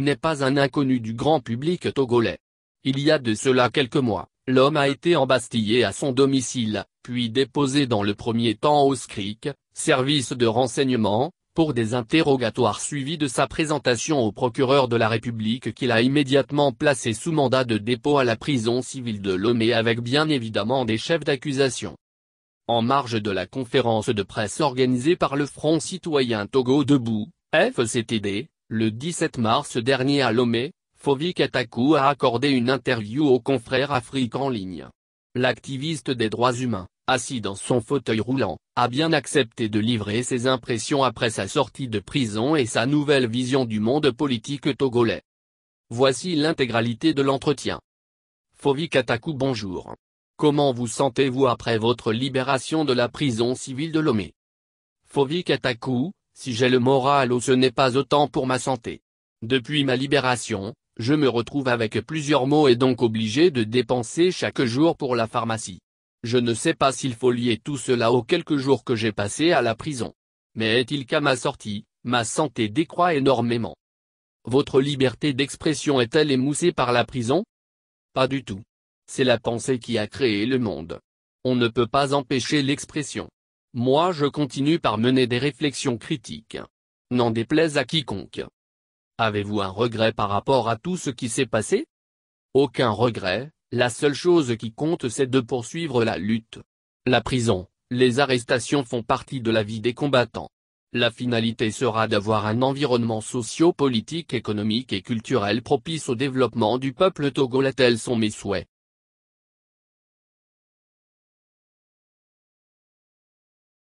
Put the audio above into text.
n'est pas un inconnu du grand public togolais. Il y a de cela quelques mois, l'homme a été embastillé à son domicile, puis déposé dans le premier temps au SCRIC, service de renseignement, pour des interrogatoires suivis de sa présentation au procureur de la République qu'il a immédiatement placé sous mandat de dépôt à la prison civile de Lomé avec bien évidemment des chefs d'accusation. En marge de la conférence de presse organisée par le Front Citoyen Togo Debout, FCTD, le 17 mars dernier à Lomé, Fovik Katakou a accordé une interview au confrère Afrique en ligne. L'activiste des droits humains, assis dans son fauteuil roulant, a bien accepté de livrer ses impressions après sa sortie de prison et sa nouvelle vision du monde politique togolais. Voici l'intégralité de l'entretien. Fovik Katakou bonjour. Comment vous sentez-vous après votre libération de la prison civile de Lomé Fovik Katakou, si j'ai le moral ou ce n'est pas autant pour ma santé. Depuis ma libération, je me retrouve avec plusieurs maux et donc obligé de dépenser chaque jour pour la pharmacie. Je ne sais pas s'il faut lier tout cela aux quelques jours que j'ai passés à la prison. Mais est-il qu'à ma sortie, ma santé décroît énormément Votre liberté d'expression est-elle émoussée par la prison Pas du tout. C'est la pensée qui a créé le monde. On ne peut pas empêcher l'expression. Moi je continue par mener des réflexions critiques. N'en déplaise à quiconque. Avez-vous un regret par rapport à tout ce qui s'est passé Aucun regret, la seule chose qui compte c'est de poursuivre la lutte. La prison, les arrestations font partie de la vie des combattants. La finalité sera d'avoir un environnement socio-politique économique et culturel propice au développement du peuple togolais tels sont mes souhaits.